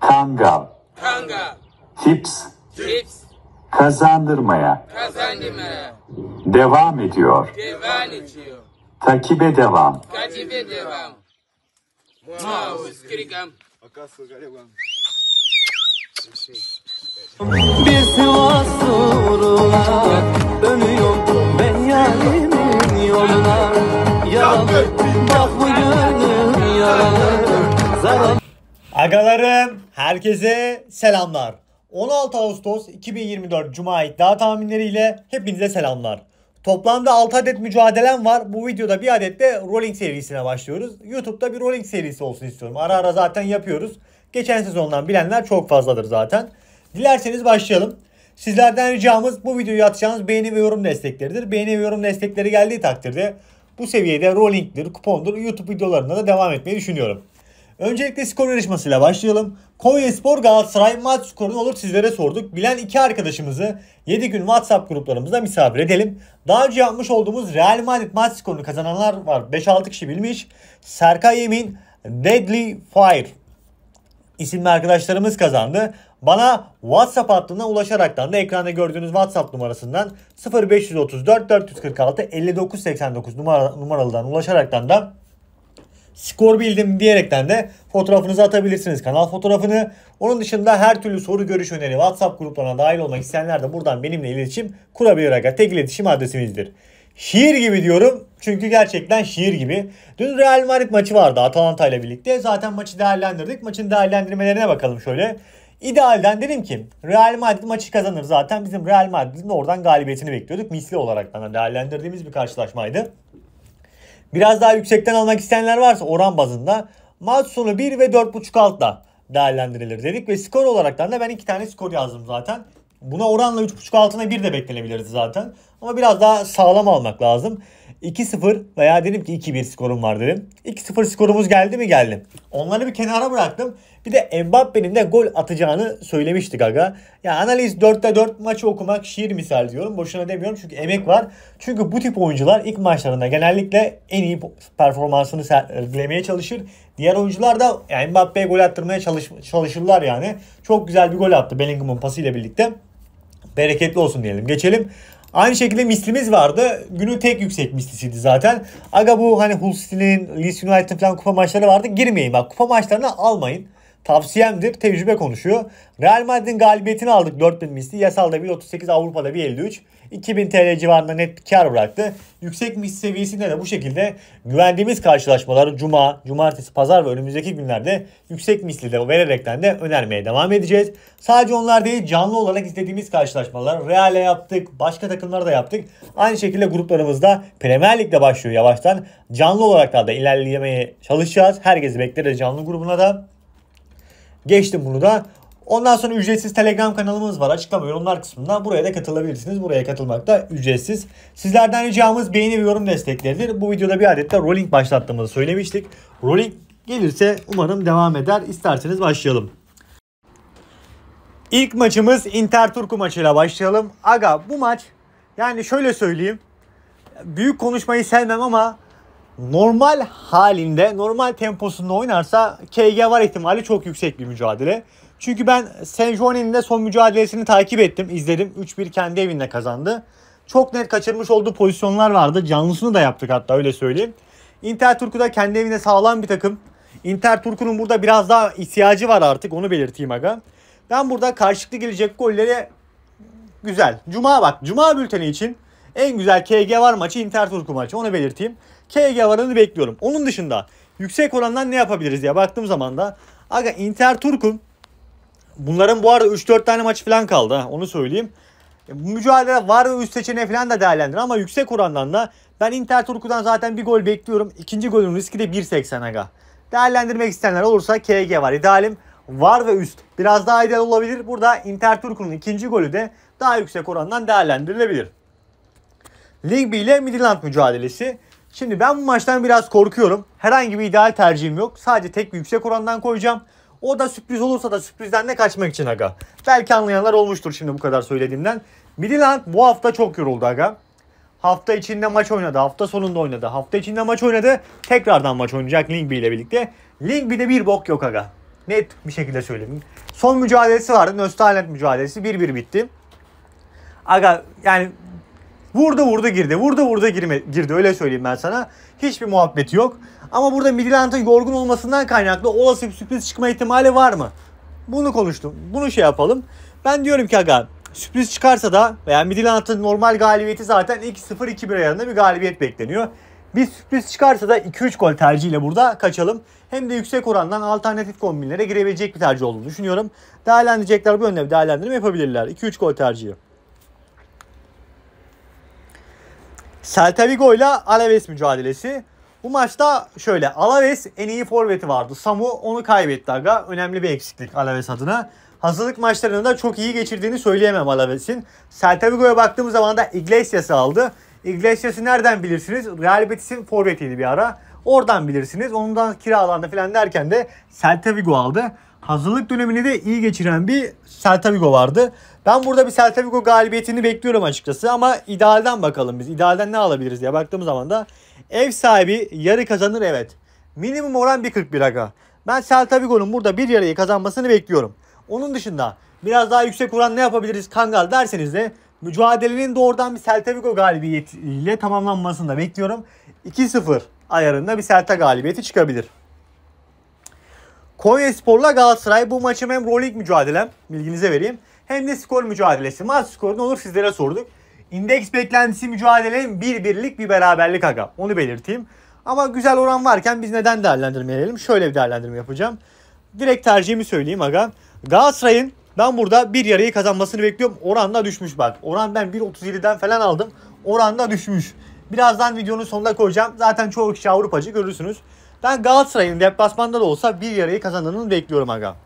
Kangal, Kanga. Tips. Tips. Kazandırmaya. Kazandırmaya. Devam ediyor. Devam ediyor. Takibe devam. Takibe devam. Bir Sivas uğruna dönüyorum ben yarimin yoluna Yaralı bak bu gönlüm yaralı Agalarım Herkese selamlar. 16 Ağustos 2024 Cuma iddia tahminleriyle hepinize selamlar. Toplamda 6 adet mücadelem var. Bu videoda bir adet de rolling serisine başlıyoruz. YouTube'da bir rolling serisi olsun istiyorum. Ara ara zaten yapıyoruz. Geçen sezondan bilenler çok fazladır zaten. Dilerseniz başlayalım. Sizlerden ricamız bu videoyu atacağınız beğeni ve yorum destekleridir. Beğeni ve yorum destekleri geldiği takdirde bu seviyede rollingdir, kupondur, YouTube videolarında da devam etmeyi düşünüyorum. Öncelikle skor yarışmasıyla başlayalım. Konyaspor Galatasaray maç skorunu olur sizlere sorduk. Bilen iki arkadaşımızı 7 gün WhatsApp gruplarımızda misafir edelim. Daha önce yapmış olduğumuz Real Madrid maç skorunu kazananlar var. 5-6 kişi bilmiş. Serkay Yemin, Deadly Fire isimli arkadaşlarımız kazandı. Bana WhatsApp hattına ulaşaraktan da ekranda gördüğünüz WhatsApp numarasından 0534 446 5989 numara, numaralıdan ulaşaraktan da skor bildim diyerekten de fotoğrafınızı atabilirsiniz. Kanal fotoğrafını. Onun dışında her türlü soru, görüş, öneri, WhatsApp gruplarına dahil olmak isteyenler de buradan benimle iletişim kurabilir. Tek iletişim adresimizdir. Şiir gibi diyorum. Çünkü gerçekten şiir gibi. Dün Real Madrid maçı vardı Atalanta ile birlikte. Zaten maçı değerlendirdik. Maçın değerlendirmelerine bakalım şöyle. İdealden dedim ki Real Madrid maçı kazanır zaten. Bizim Real Madrid'in oradan galibiyetini bekliyorduk. Misli olarak bana değerlendirdiğimiz bir karşılaşmaydı. Biraz daha yüksekten almak isteyenler varsa oran bazında maç sonu 1 ve 4.5 altla değerlendirilir dedik. Ve skor olarak da ben 2 tane skor yazdım zaten. Buna oranla 3.5 altına 1 de beklenebilirdi zaten. Ama biraz daha sağlam almak lazım. 2-0 veya dedim ki 2-1 skorum var dedim. 2-0 skorumuz geldi mi geldi. Onları bir kenara bıraktım. Bir de Mbappe'nin de gol atacağını söylemiştik aga. Ya analiz 4'te 4 maçı okumak şiir misal diyorum. Boşuna demiyorum çünkü emek var. Çünkü bu tip oyuncular ilk maçlarında genellikle en iyi performansını sergilemeye çalışır. Diğer oyuncular da yani Mbappe'ye gol attırmaya çalış, çalışırlar yani. Çok güzel bir gol attı Bellingham'ın pasıyla birlikte. Bereketli olsun diyelim. Geçelim Aynı şekilde mislimiz vardı. Günün tek yüksek mislisiydi zaten. Aga bu hani Hull City'nin, Leeds United'ın falan kupa maçları vardı. Girmeyin bak. Kupa maçlarına almayın. Tavsiyemdir. Tecrübe konuşuyor. Real Madrid'in galibiyetini aldık 4000 misli. Yasalda 1.38 Avrupa'da 1.53. 2000 TL civarında net bir kar bıraktı. Yüksek mis seviyesinde de bu şekilde güvendiğimiz karşılaşmaları Cuma, Cumartesi, Pazar ve önümüzdeki günlerde yüksek misli de vererekten de önermeye devam edeceğiz. Sadece onlar değil canlı olarak izlediğimiz karşılaşmalar Real'e yaptık, başka takımlara da yaptık. Aynı şekilde gruplarımızda Premier Lig'de başlıyor yavaştan. Canlı olarak da ilerlemeye çalışacağız. Herkesi bekleriz canlı grubuna da. Geçtim bunu da. Ondan sonra ücretsiz Telegram kanalımız var. Açıklama yorumlar kısmında. Buraya da katılabilirsiniz. Buraya katılmak da ücretsiz. Sizlerden ricamız beğeni ve yorum destekleridir. Bu videoda bir adet de rolling başlattığımızı söylemiştik. Rolling gelirse umarım devam eder. İsterseniz başlayalım. İlk maçımız Inter Turku maçıyla başlayalım. Aga bu maç yani şöyle söyleyeyim. Büyük konuşmayı sevmem ama normal halinde, normal temposunda oynarsa KG var ihtimali çok yüksek bir mücadele. Çünkü ben saint de son mücadelesini takip ettim, izledim. 3-1 kendi evinde kazandı. Çok net kaçırmış olduğu pozisyonlar vardı. Canlısını da yaptık hatta öyle söyleyeyim. Inter Turku da kendi evinde sağlam bir takım. Inter Turku'nun burada biraz daha ihtiyacı var artık onu belirteyim aga. Ben burada karşılıklı gelecek golleri güzel. Cuma bak. Cuma bülteni için en güzel KG var maçı Inter Turku maçı onu belirteyim. KG varını bekliyorum. Onun dışında yüksek orandan ne yapabiliriz diye baktığım zaman da aga Inter Turku bunların bu arada 3-4 tane maçı falan kaldı onu söyleyeyim. E, bu mücadele var ve üst seçeneği falan da değerlendir ama yüksek orandan da ben Inter Turku'dan zaten bir gol bekliyorum. İkinci golün riski de 1.80 aga. Değerlendirmek isteyenler olursa KG var. İdealim var ve üst. Biraz daha ideal olabilir. Burada Inter Turku'nun ikinci golü de daha yüksek orandan değerlendirilebilir. Ligby ile Midland mücadelesi. Şimdi ben bu maçtan biraz korkuyorum. Herhangi bir ideal tercihim yok. Sadece tek bir yüksek orandan koyacağım. O da sürpriz olursa da sürprizden ne kaçmak için aga. Belki anlayanlar olmuştur şimdi bu kadar söylediğimden. Midland bu hafta çok yoruldu aga. Hafta içinde maç oynadı. Hafta sonunda oynadı. Hafta içinde maç oynadı. Tekrardan maç oynayacak Lingby ile birlikte. de bir bok yok aga. Net bir şekilde söyleyeyim. Son mücadelesi vardı. Nöstalent mücadelesi 1-1 bitti. Aga yani Vurdu vurdu girdi. Vurdu vurdu girme, girdi. Öyle söyleyeyim ben sana. Hiçbir muhabbeti yok. Ama burada Midland'ın yorgun olmasından kaynaklı olası bir sürpriz çıkma ihtimali var mı? Bunu konuştum. Bunu şey yapalım. Ben diyorum ki aga sürpriz çıkarsa da veya Midland'ın normal galibiyeti zaten 2-0-2-1 ayarında bir galibiyet bekleniyor. Bir sürpriz çıkarsa da 2-3 gol tercihiyle burada kaçalım. Hem de yüksek orandan alternatif kombinlere girebilecek bir tercih olduğunu düşünüyorum. Değerlendirecekler bu yönde bir değerlendirme yapabilirler. 2-3 gol tercihi. Celta Vigo ile Alaves mücadelesi. Bu maçta şöyle Alaves en iyi forveti vardı. Samu onu kaybetti aga. Önemli bir eksiklik Alaves adına. Hazırlık maçlarını da çok iyi geçirdiğini söyleyemem Alaves'in. Celta Vigo'ya baktığımız zaman da Iglesias'ı aldı. Iglesias'ı nereden bilirsiniz? Real Betis'in forvetiydi bir ara. Oradan bilirsiniz. Ondan kiralandı falan derken de Celta Vigo aldı hazırlık dönemini de iyi geçiren bir Celta Vigo vardı. Ben burada bir Celta Vigo galibiyetini bekliyorum açıkçası ama idealden bakalım biz. İdealden ne alabiliriz diye baktığımız zaman da ev sahibi yarı kazanır evet. Minimum oran 1.41 aga. Ben Celta Vigo'nun burada bir yarıyı kazanmasını bekliyorum. Onun dışında biraz daha yüksek oran ne yapabiliriz Kangal derseniz de mücadelenin doğrudan bir Celta Vigo galibiyetiyle tamamlanmasını da bekliyorum. 2-0 ayarında bir Celta galibiyeti çıkabilir. Konya Spor'la Galatasaray bu maçım hem rolik mücadelem bilginize vereyim hem de skor mücadelesi. Maç skoru ne olur sizlere sorduk. İndeks beklentisi mücadelenin bir birlik bir beraberlik aga onu belirteyim. Ama güzel oran varken biz neden değerlendirmeyelim? Şöyle bir değerlendirme yapacağım. Direkt tercihimi söyleyeyim aga. Galatasaray'ın ben burada bir yarayı kazanmasını bekliyorum. Oran da düşmüş bak. Oran ben 1.37'den falan aldım. Oran da düşmüş. Birazdan videonun sonunda koyacağım. Zaten çoğu kişi Avrupacı görürsünüz. Ben Galatasaray'ın deplasmanda da olsa bir yarayı kazananını bekliyorum aga.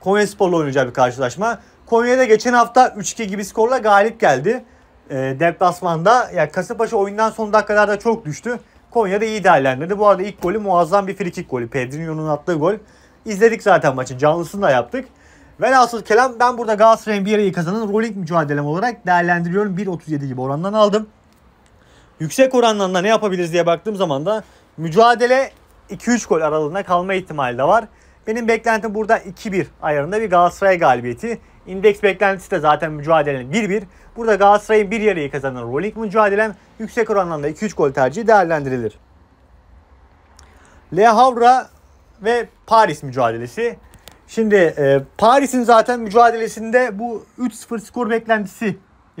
Konya Spor'la oynayacağı bir karşılaşma. Konya'da geçen hafta 3-2 gibi skorla galip geldi. E, deplasmanda yani Kasımpaşa oyundan son dakikalarda çok düştü. Konya'da iyi değerlendirdi. Bu arada ilk golü muazzam bir frikik golü. Pedrinho'nun attığı gol. İzledik zaten maçın. Canlısını da yaptık. Velhasıl kelam ben burada Galatasaray'ın bir yarayı kazanan rolling mücadelem olarak değerlendiriyorum. 1.37 gibi orandan aldım. Yüksek oranlarında ne yapabiliriz diye baktığım zaman da Mücadele 2-3 gol aralığında kalma ihtimali de var. Benim beklentim burada 2-1 ayarında bir Galatasaray galibiyeti. İndeks beklentisi de zaten mücadelenin 1-1. Burada Galatasaray'ın bir yarıyı kazanan Rolik mücadelem yüksek oranlarda 2-3 gol tercihi değerlendirilir. Le Havre ve Paris mücadelesi. Şimdi e, Paris'in zaten mücadelesinde bu 3-0 skor beklentisi ya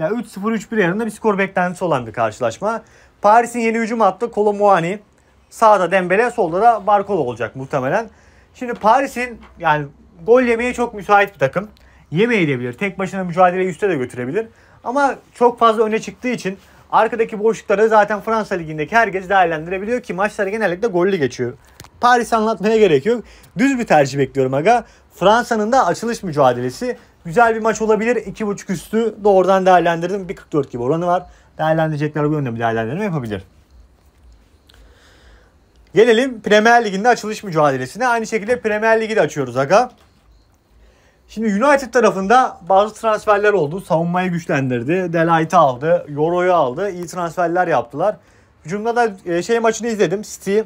yani 3-0 3-1 yarında bir skor beklentisi olan bir karşılaşma. Paris'in yeni hücum hattı Kolomuani Sağda Dembele, solda da barkol olacak muhtemelen. Şimdi Paris'in yani gol yemeye çok müsait bir takım. de bilir, Tek başına mücadele üste de götürebilir. Ama çok fazla öne çıktığı için arkadaki boşlukları zaten Fransa Ligi'ndeki herkes değerlendirebiliyor ki maçları genellikle gollü geçiyor. Paris anlatmaya gerek yok. Düz bir tercih bekliyorum aga. Fransa'nın da açılış mücadelesi. Güzel bir maç olabilir. 2.5 üstü doğrudan değerlendirdim. 1.44 gibi oranı var. Değerlendirecekler bu yönde bir değerlendirme yapabilir. Gelelim Premier Liginde açılış mücadelesine. Aynı şekilde Premier Lig'i de açıyoruz aga. Şimdi United tarafında bazı transferler oldu. Savunmayı güçlendirdi. Delight'ı aldı. Yoro'yu aldı. İyi transferler yaptılar. Hücumda da e, şey maçını izledim. City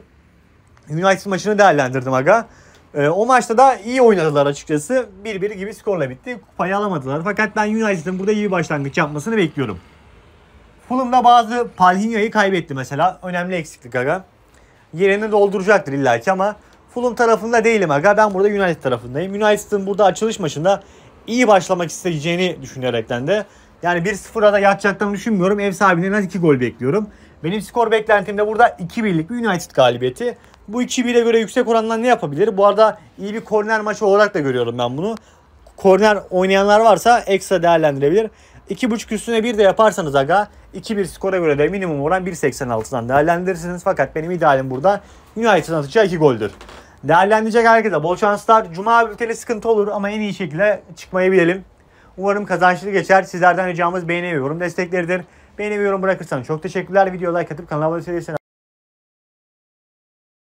United maçını değerlendirdim aga. E, o maçta da iyi oynadılar açıkçası. 1-1 gibi skorla bitti. Kupayı alamadılar. Fakat ben United'ın burada iyi bir başlangıç yapmasını bekliyorum. Fulham'da bazı Palhinha'yı kaybetti mesela. Önemli eksiklik aga yerini dolduracaktır illaki ama Fulham tarafında değilim aga. Ben burada United tarafındayım. United'ın burada açılış maçında iyi başlamak isteyeceğini düşünerekten de yani 1-0'a da yatacaklarını düşünmüyorum. Ev en az 2 gol bekliyorum. Benim skor beklentim de burada 2-1'lik bir United galibiyeti. Bu 2-1'e göre yüksek orandan ne yapabilir? Bu arada iyi bir korner maçı olarak da görüyorum ben bunu. Korner oynayanlar varsa ekstra değerlendirebilir. 2.5 üstüne 1 de yaparsanız aga 2-1 skora göre de minimum oran 1.86'dan değerlendirirsiniz. Fakat benim idealim burada United'ın atacağı 2 goldür. Değerlendirecek herkese bol şanslar. Cuma bülteni sıkıntı olur ama en iyi şekilde çıkmayı bilelim. Umarım kazançlı geçer. Sizlerden ricamız beğeni ve yorum destekleridir. Beğeni ve yorum bırakırsanız çok teşekkürler. Video like atıp kanala abone olursanız